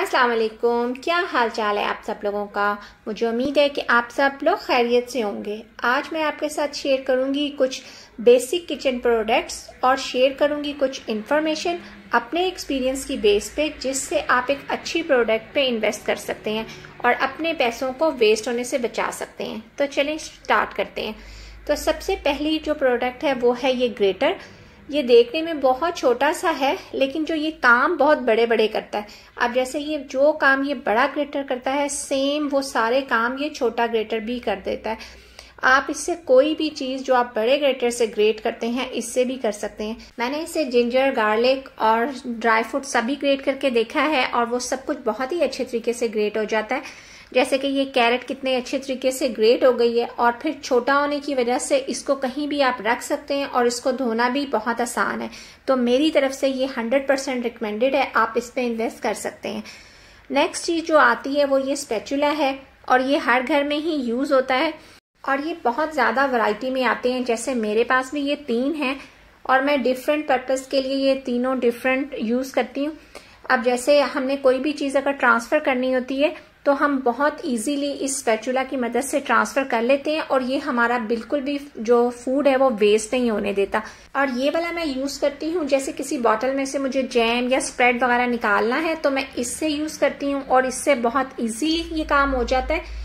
अस्सलाम वालेकुम क्या हाल चाल है आप सब लोगों का मुझे उम्मीद है कि आप सब लोग खैरियत से होंगे आज मैं आपके साथ शेयर करूंगी कुछ बेसिक किचन प्रोडक्ट्स और शेयर करूंगी कुछ इन्फॉर्मेशन अपने एक्सपीरियंस की बेस पे जिससे आप एक अच्छी प्रोडक्ट पे इन्वेस्ट कर सकते हैं और अपने पैसों को वेस्ट होने से बचा सकते हैं तो चलें स्टार्ट करते हैं तो सबसे पहली जो प्रोडक्ट है वो है ये ग्रेटर ये देखने में बहुत छोटा सा है लेकिन जो ये काम बहुत बड़े बड़े करता है अब जैसे ये जो काम ये बड़ा ग्रेटर करता है सेम वो सारे काम ये छोटा ग्रेटर भी कर देता है आप इससे कोई भी चीज़ जो आप बड़े ग्रेटर से ग्रेट करते हैं इससे भी कर सकते हैं मैंने इसे जिंजर गार्लिक और ड्राई फ्रूट सभी ग्रेट करके देखा है और वो सब कुछ बहुत ही अच्छे तरीके से ग्रेट हो जाता है जैसे कि ये कैरेट कितने अच्छे तरीके से ग्रेट हो गई है और फिर छोटा होने की वजह से इसको कहीं भी आप रख सकते हैं और इसको धोना भी बहुत आसान है तो मेरी तरफ से ये हंड्रेड परसेंट रिकमेंडेड है आप इस पर इन्वेस्ट कर सकते हैं नेक्स्ट चीज़ जो आती है वो ये स्पेचुला है और ये हर घर में ही यूज़ होता है और ये बहुत ज़्यादा वराइटी में आते हैं जैसे मेरे पास भी ये तीन है और मैं डिफरेंट पर्पज़ के लिए ये तीनों डिफरेंट यूज़ करती हूँ अब जैसे हमने कोई भी चीज़ अगर ट्रांसफ़र करनी होती है तो हम बहुत इजीली इस स्पैचुला की मदद से ट्रांसफ़र कर लेते हैं और ये हमारा बिल्कुल भी जो फूड है वो वेस्ट नहीं होने देता और ये वाला मैं यूज़ करती हूँ जैसे किसी बॉटल में से मुझे जैम या स्प्रेड वगैरह निकालना है तो मैं इससे यूज़ करती हूँ और इससे बहुत ईजीली ये काम हो जाता है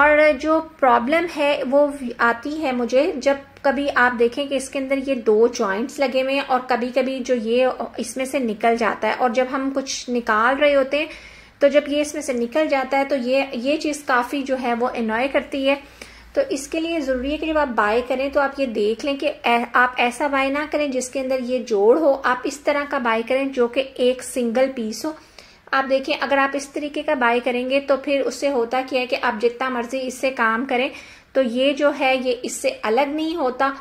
और जो प्रॉब्लम है वो आती है मुझे जब कभी आप देखें कि इसके अंदर ये दो जॉइंट्स लगे हुए हैं और कभी कभी जो ये इसमें से निकल जाता है और जब हम कुछ निकाल रहे होते हैं तो जब ये इसमें से निकल जाता है तो ये ये चीज़ काफ़ी जो है वो एनॉय करती है तो इसके लिए ज़रूरी है कि जब आप बाय करें तो आप ये देख लें कि आप ऐसा बाय ना करें जिसके अंदर ये जोड़ हो आप इस तरह का बाय करें जो कि एक सिंगल पीस हो आप देखें अगर आप इस तरीके का बाय करेंगे तो फिर उससे होता क्या है कि आप जितना मर्जी इससे काम करें तो ये जो है ये इससे अलग नहीं होता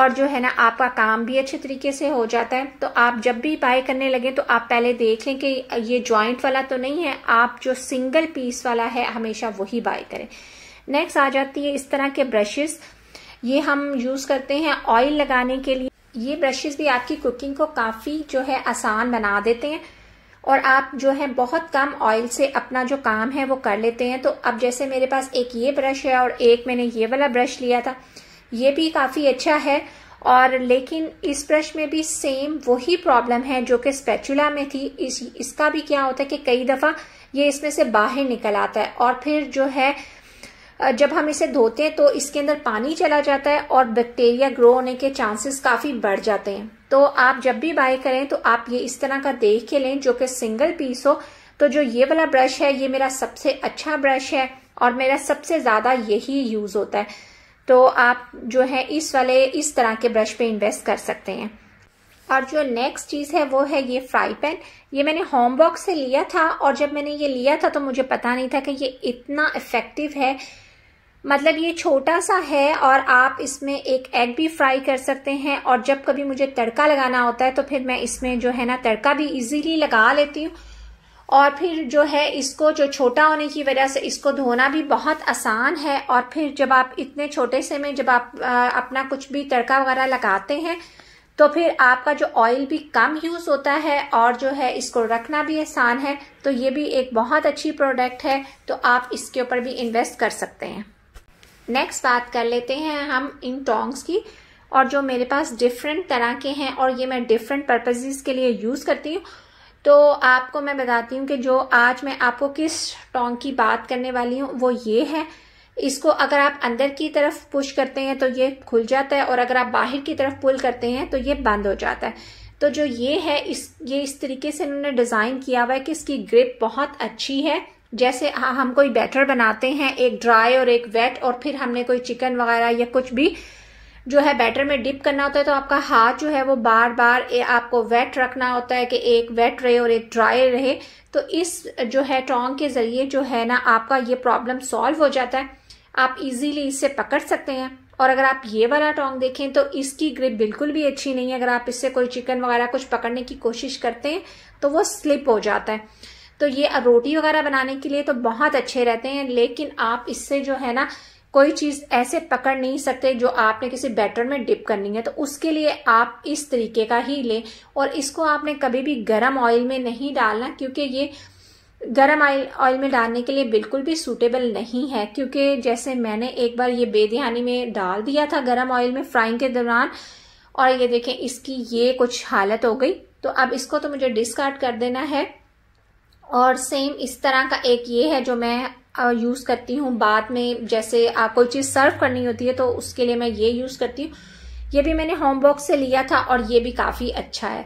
और जो है ना आपका काम भी अच्छे तरीके से हो जाता है तो आप जब भी बाय करने लगे तो आप पहले देख लें कि ये ज्वाइंट वाला तो नहीं है आप जो सिंगल पीस वाला है हमेशा वही बाय करें नेक्स्ट आ जाती है इस तरह के ब्रशेस ये हम यूज करते हैं ऑयल लगाने के लिए ये ब्रशेस भी आपकी कुकिंग को काफी जो है आसान बना देते हैं और आप जो है बहुत कम ऑयल से अपना जो काम है वो कर लेते हैं तो अब जैसे मेरे पास एक ये ब्रश है और एक मैंने ये वाला ब्रश लिया था ये भी काफ़ी अच्छा है और लेकिन इस ब्रश में भी सेम वही प्रॉब्लम है जो कि स्पेचुला में थी इस इसका भी क्या होता है कि कई दफ़ा ये इसमें से बाहर निकल आता है और फिर जो है जब हम इसे धोते हैं तो इसके अंदर पानी चला जाता है और बैक्टीरिया ग्रो होने के चांसेस काफ़ी बढ़ जाते हैं तो आप जब भी बाय करें तो आप ये इस तरह का देख के लें जो कि सिंगल पीस हो तो जो ये वाला ब्रश है ये मेरा सबसे अच्छा ब्रश है और मेरा सबसे ज़्यादा यही यूज़ होता है तो आप जो है इस वाले इस तरह के ब्रश पे इन्वेस्ट कर सकते हैं और जो नेक्स्ट चीज़ है वो है ये फ्राई पैन ये मैंने होम बॉक्स से लिया था और जब मैंने ये लिया था तो मुझे पता नहीं था कि ये इतना इफ़ेक्टिव है मतलब ये छोटा सा है और आप इसमें एक एग भी फ्राई कर सकते हैं और जब कभी मुझे तड़का लगाना होता है तो फिर मैं इसमें जो है ना तड़का भी इजीली लगा लेती हूँ और फिर जो है इसको जो छोटा होने की वजह से इसको धोना भी बहुत आसान है और फिर जब आप इतने छोटे से में जब आप आ, अपना कुछ भी तड़का वगैरह लगाते हैं तो फिर आपका जो ऑयल भी कम यूज़ होता है और जो है इसको रखना भी आसान है तो ये भी एक बहुत अच्छी प्रोडक्ट है तो आप इसके ऊपर भी इन्वेस्ट कर सकते हैं नेक्स्ट बात कर लेते हैं हम इन टोंग्स की और जो मेरे पास डिफरेंट तरह के हैं और ये मैं डिफरेंट पर्पजेज़ के लिए यूज़ करती हूँ तो आपको मैं बताती हूँ कि जो आज मैं आपको किस टोंग की बात करने वाली हूँ वो ये है इसको अगर आप अंदर की तरफ पुश करते हैं तो ये खुल जाता है और अगर आप बाहर की तरफ पुल करते हैं तो ये बंद हो जाता है तो जो ये है इस ये इस तरीके से इन्होंने डिज़ाइन किया हुआ है कि इसकी ग्रिप बहुत अच्छी है जैसे हाँ, हम कोई बैटर बनाते हैं एक ड्राई और एक वेट और फिर हमने कोई चिकन वगैरह या कुछ भी जो है बैटर में डिप करना होता है तो आपका हाथ जो है वो बार बार आपको वेट रखना होता है कि एक वेट रहे और एक ड्राई रहे तो इस जो है टोंग के ज़रिए जो है ना आपका ये प्रॉब्लम सॉल्व हो जाता है आप इजीली इसे पकड़ सकते हैं और अगर आप ये वाला टोंग देखें तो इसकी ग्रिप बिल्कुल भी अच्छी नहीं है अगर आप इससे कोई चिकन वगैरह कुछ पकड़ने की कोशिश करते हैं तो वो स्लिप हो जाता है तो ये रोटी वगैरह बनाने के लिए तो बहुत अच्छे रहते हैं लेकिन आप इससे जो है ना कोई चीज ऐसे पकड़ नहीं सकते जो आपने किसी बैटर में डिप करनी है तो उसके लिए आप इस तरीके का ही लें और इसको आपने कभी भी गर्म ऑयल में नहीं डालना क्योंकि ये गर्म ऑयल ऑयल में डालने के लिए बिल्कुल भी सूटेबल नहीं है क्योंकि जैसे मैंने एक बार ये बेदियानी में डाल दिया था गर्म ऑयल में फ्राइंग के दौरान और ये देखें इसकी ये कुछ हालत हो गई तो अब इसको तो मुझे डिस्कार्ड कर देना है और सेम इस तरह का एक ये है जो मैं यूज़ करती हूँ बाद में जैसे आ, कोई चीज़ सर्व करनी होती है तो उसके लिए मैं ये यूज़ करती हूँ ये भी मैंने होमबॉक्स से लिया था और ये भी काफ़ी अच्छा है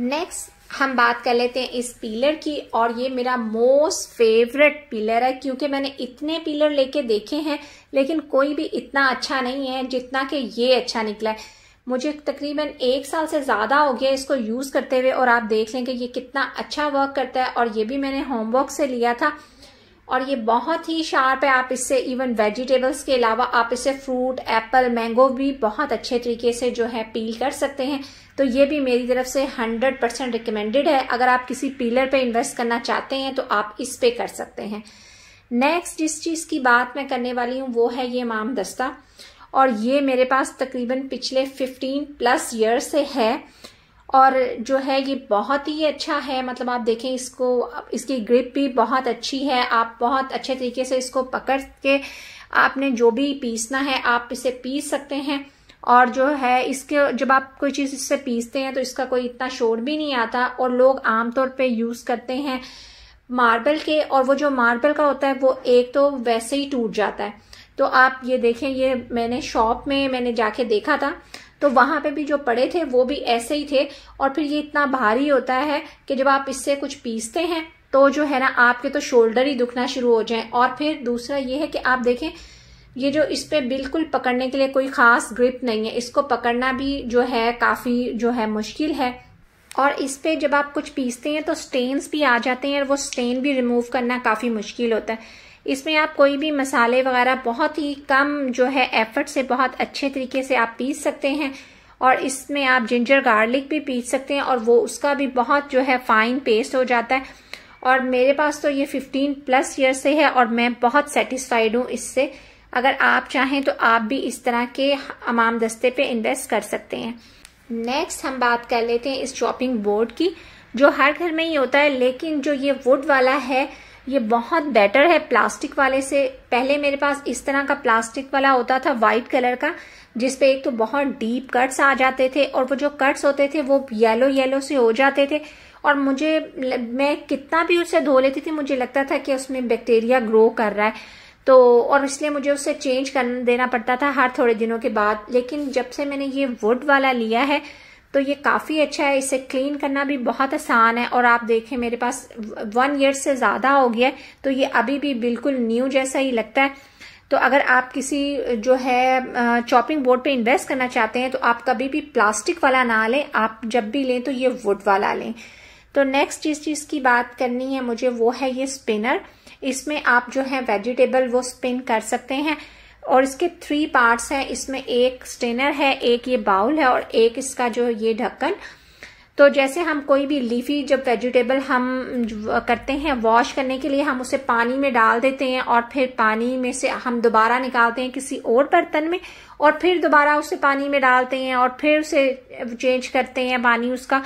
नेक्स्ट हम बात कर लेते हैं इस पिलर की और ये मेरा मोस्ट फेवरेट पिलर है क्योंकि मैंने इतने पिलर लेके देखे हैं लेकिन कोई भी इतना अच्छा नहीं है जितना कि ये अच्छा निकला है मुझे तकरीबन एक साल से ज़्यादा हो गया इसको यूज़ करते हुए और आप देख लें कि ये कितना अच्छा वर्क करता है और ये भी मैंने होमवर्क से लिया था और ये बहुत ही शार्प है आप इससे इवन वेजिटेबल्स के अलावा आप इसे फ्रूट एप्पल मैंगो भी बहुत अच्छे तरीके से जो है पील कर सकते हैं तो ये भी मेरी तरफ से 100 परसेंट रिकमेंडेड है अगर आप किसी पीलर पे इन्वेस्ट करना चाहते हैं तो आप इस पे कर सकते हैं नेक्स्ट जिस चीज़ की बात मैं करने वाली हूँ वो है ये माम दस्ता और ये मेरे पास तकरीबन पिछले फिफ्टीन प्लस ईयर से है और जो है ये बहुत ही अच्छा है मतलब आप देखें इसको इसकी ग्रिप भी बहुत अच्छी है आप बहुत अच्छे तरीके से इसको पकड़ के आपने जो भी पीसना है आप इसे पीस सकते हैं और जो है इसके जब आप कोई चीज़ इससे पीसते हैं तो इसका कोई इतना शोर भी नहीं आता और लोग आमतौर पे यूज़ करते हैं मार्बल के और वो जो मार्बल का होता है वो एक तो वैसे ही टूट जाता है तो आप ये देखें ये मैंने शॉप में मैंने जाके देखा था तो वहां पे भी जो पड़े थे वो भी ऐसे ही थे और फिर ये इतना भारी होता है कि जब आप इससे कुछ पीसते हैं तो जो है ना आपके तो शोल्डर ही दुखना शुरू हो जाए और फिर दूसरा ये है कि आप देखें ये जो इस पे बिल्कुल पकड़ने के लिए कोई ख़ास ग्रिप नहीं है इसको पकड़ना भी जो है काफ़ी जो है मुश्किल है और इस पे जब आप कुछ पीसते हैं तो स्टेन्स भी आ जाते हैं और वो स्टेन भी रिमूव करना काफ़ी मुश्किल होता है इसमें आप कोई भी मसाले वगैरह बहुत ही कम जो है एफर्ट से बहुत अच्छे तरीके से आप पीस सकते हैं और इसमें आप जिंजर गार्लिक भी पीस सकते हैं और वो उसका भी बहुत जो है फाइन पेस्ट हो जाता है और मेरे पास तो ये 15 प्लस ईयर से है और मैं बहुत सेटिस्फाइड हूँ इससे अगर आप चाहें तो आप भी इस तरह के अमाम दस्ते पे इन्वेस्ट कर सकते हैं नेक्स्ट हम बात कर लेते हैं इस चॉपिंग बोर्ड की जो हर घर में ही होता है लेकिन जो ये वुड वाला है ये बहुत बेटर है प्लास्टिक वाले से पहले मेरे पास इस तरह का प्लास्टिक वाला होता था वाइट कलर का जिसपे एक तो बहुत डीप कट्स आ जाते थे और वो जो कट्स होते थे वो येलो येलो से हो जाते थे और मुझे मैं कितना भी उसे धो लेती थी मुझे लगता था कि उसमें बैक्टीरिया ग्रो कर रहा है तो और इसलिए मुझे उसे चेंज कर देना पड़ता था हर थोड़े दिनों के बाद लेकिन जब से मैंने ये वुड वाला लिया है तो ये काफ़ी अच्छा है इसे क्लीन करना भी बहुत आसान है और आप देखें मेरे पास वन ईयर से ज़्यादा हो गया है तो ये अभी भी बिल्कुल न्यू जैसा ही लगता है तो अगर आप किसी जो है चॉपिंग बोर्ड पे इन्वेस्ट करना चाहते हैं तो आप कभी भी प्लास्टिक वाला ना लें आप जब भी लें तो ये वुड वाला लें तो नेक्स्ट जिस चीज़ की बात करनी है मुझे वो है ये स्पिनर इसमें आप जो है वेजिटेबल वो स्पिन कर सकते हैं और इसके थ्री पार्ट्स हैं इसमें एक स्टेनर है एक ये बाउल है और एक इसका जो ये ढक्कन तो जैसे हम कोई भी लीफी जब वेजिटेबल हम करते हैं वॉश करने के लिए हम उसे पानी में डाल देते हैं और फिर पानी में से हम दोबारा निकालते हैं किसी और बर्तन में और फिर दोबारा उसे पानी में डालते हैं और फिर उसे चेंज करते हैं पानी उसका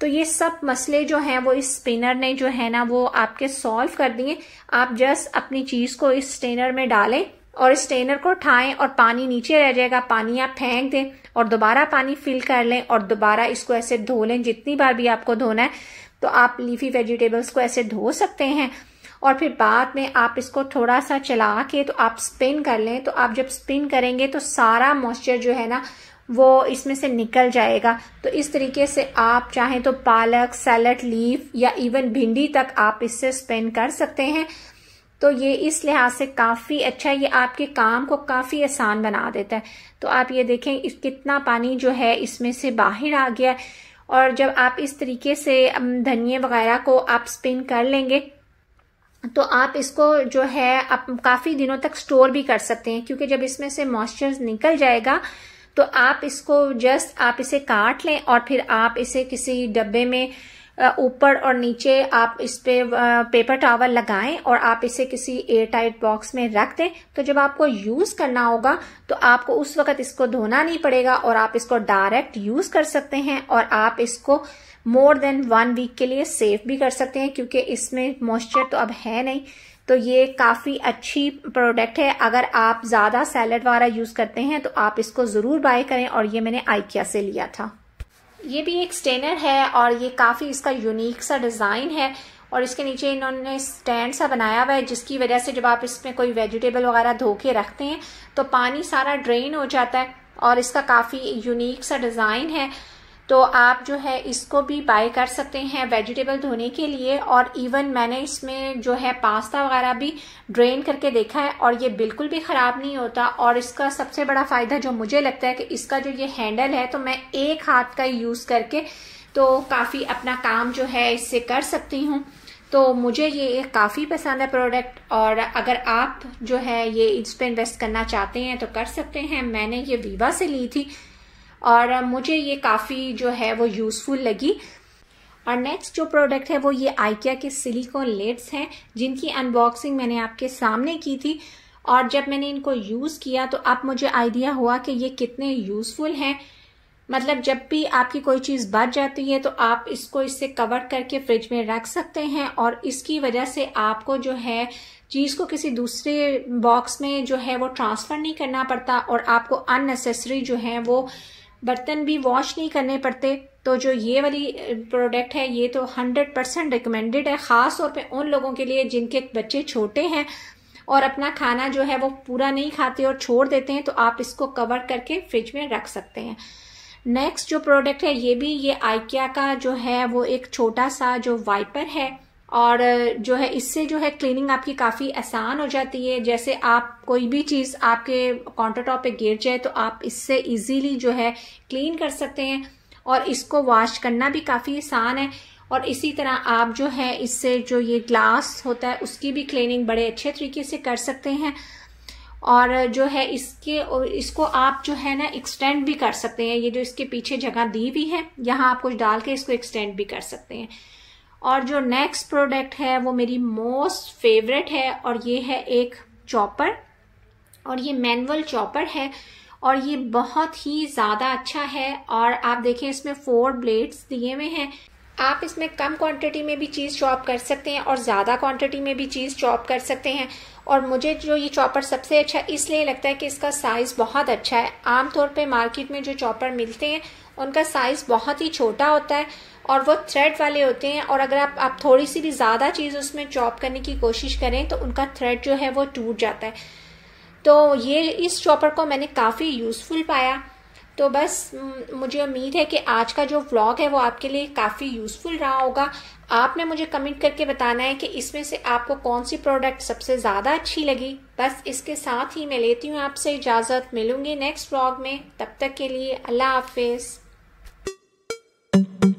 तो ये सब मसले जो हैं वो इस स्पिनर ने जो है ना वो आपके सॉल्व कर दिए आप जस्ट अपनी चीज़ को इस स्टेनर में डालें और स्टेनर को उठाएं और पानी नीचे रह जाएगा पानी आप फेंक दें और दोबारा पानी फिल कर लें और दोबारा इसको ऐसे धो लें जितनी बार भी आपको धोना है तो आप लीफी वेजिटेबल्स को ऐसे धो सकते हैं और फिर बाद में आप इसको थोड़ा सा चला के तो आप स्पिन कर लें तो आप जब स्पिन करेंगे तो सारा मॉइस्चर जो है ना वो इसमें से निकल जाएगा तो इस तरीके से आप चाहें तो पालक सैलड लीफ या इवन भिंडी तक आप इससे स्पिन कर सकते हैं तो ये इस लिहाज से काफ़ी अच्छा है ये आपके काम को काफ़ी आसान बना देता है तो आप ये देखें कितना पानी जो है इसमें से बाहर आ गया है और जब आप इस तरीके से धनिया वगैरह को आप स्पिन कर लेंगे तो आप इसको जो है आप काफ़ी दिनों तक स्टोर भी कर सकते हैं क्योंकि जब इसमें से मॉइस्चर निकल जाएगा तो आप इसको जस्ट आप इसे काट लें और फिर आप इसे किसी डब्बे में ऊपर और नीचे आप इस पे पेपर टावल लगाएं और आप इसे किसी एयर टाइट बॉक्स में रख दें तो जब आपको यूज करना होगा तो आपको उस वक्त इसको धोना नहीं पड़ेगा और आप इसको डायरेक्ट यूज कर सकते हैं और आप इसको मोर देन वन वीक के लिए सेव भी कर सकते हैं क्योंकि इसमें मॉइस्चर तो अब है नहीं तो ये काफ़ी अच्छी प्रोडक्ट है अगर आप ज़्यादा सैलड वाला यूज़ करते हैं तो आप इसको ज़रूर बाय करें और ये मैंने आइकिया से लिया था ये भी एक स्टेनर है और ये काफ़ी इसका यूनिक सा डिज़ाइन है और इसके नीचे इन्होंने स्टैंड सा बनाया हुआ है जिसकी वजह से जब आप इसमें कोई वेजिटेबल वगैरह धो के रखते हैं तो पानी सारा ड्रेन हो जाता है और इसका काफ़ी यूनिक सा डिज़ाइन है तो आप जो है इसको भी बाय कर सकते हैं वेजिटेबल धोने के लिए और इवन मैंने इसमें जो है पास्ता वगैरह भी ड्रेन करके देखा है और ये बिल्कुल भी ख़राब नहीं होता और इसका सबसे बड़ा फ़ायदा जो मुझे लगता है कि इसका जो ये हैंडल है तो मैं एक हाथ का यूज़ करके तो काफ़ी अपना काम जो है इससे कर सकती हूँ तो मुझे ये काफ़ी पसंद है प्रोडक्ट और अगर आप जो है ये इस पर इन्वेस्ट करना चाहते हैं तो कर सकते हैं मैंने ये वीवा से ली थी और मुझे ये काफ़ी जो है वो यूज़फुल लगी और नेक्स्ट जो प्रोडक्ट है वो ये आइकिया के सिलिकॉन लेड्स हैं जिनकी अनबॉक्सिंग मैंने आपके सामने की थी और जब मैंने इनको यूज़ किया तो अब मुझे आइडिया हुआ कि ये कितने यूज़फुल हैं मतलब जब भी आपकी कोई चीज़ बच जाती है तो आप इसको इससे कवर करके फ्रिज में रख सकते हैं और इसकी वजह से आपको जो है चीज़ को किसी दूसरे बॉक्स में जो है वो ट्रांसफ़र नहीं करना पड़ता और आपको अननेसेसरी जो है वो बर्तन भी वॉश नहीं करने पड़ते तो जो ये वाली प्रोडक्ट है ये तो 100 परसेंट रिकमेंडेड है ख़ास तौर पे उन लोगों के लिए जिनके बच्चे छोटे हैं और अपना खाना जो है वो पूरा नहीं खाते और छोड़ देते हैं तो आप इसको कवर करके फ्रिज में रख सकते हैं नेक्स्ट जो प्रोडक्ट है ये भी ये आइकिया का जो है वो एक छोटा सा जो वाइपर है और जो है इससे जो है क्लीनिंग आपकी काफ़ी आसान हो जाती है जैसे आप कोई भी चीज़ आपके काउंटर टॉप पे गिर जाए तो आप इससे इजीली जो है क्लीन कर सकते हैं और इसको वॉश करना भी काफ़ी आसान है और इसी तरह आप जो है इससे जो ये ग्लास होता है उसकी भी क्लीनिंग बड़े अच्छे तरीके से कर सकते हैं और जो है इसके और इसको आप जो है ना एक्सटेंड भी कर सकते हैं ये जो इसके पीछे जगह दी हुई है यहाँ आप कुछ डाल के इसको एक्सटेंड भी कर सकते हैं और जो नेक्स्ट प्रोडक्ट है वो मेरी मोस्ट फेवरेट है और ये है एक चॉपर और ये मैनुअल चॉपर है और ये बहुत ही ज़्यादा अच्छा है और आप देखें इसमें फोर ब्लेड्स दिए हुए हैं आप इसमें कम क्वांटिटी में भी चीज़ चॉप कर सकते हैं और ज़्यादा क्वांटिटी में भी चीज़ चॉप कर सकते हैं और मुझे जो ये चॉपर सबसे अच्छा इसलिए लगता है कि इसका साइज़ बहुत अच्छा है आमतौर पर मार्केट में जो चॉपर मिलते हैं उनका साइज़ बहुत ही छोटा होता है और वो थ्रेड वाले होते हैं और अगर आप आप थोड़ी सी भी ज़्यादा चीज़ उसमें चॉप करने की कोशिश करें तो उनका थ्रेड जो है वो टूट जाता है तो ये इस चॉपर को मैंने काफ़ी यूज़फुल पाया तो बस मुझे उम्मीद है कि आज का जो व्लॉग है वो आपके लिए काफ़ी यूज़फुल रहा होगा आपने मुझे कमेंट करके बताना है कि इसमें से आपको कौन सी प्रोडक्ट सबसे ज़्यादा अच्छी लगी बस इसके साथ ही मैं लेती हूँ आपसे इजाज़त मिलूंगी नेक्स्ट व्लॉग में तब तक के लिए अल्लाह हाफिज़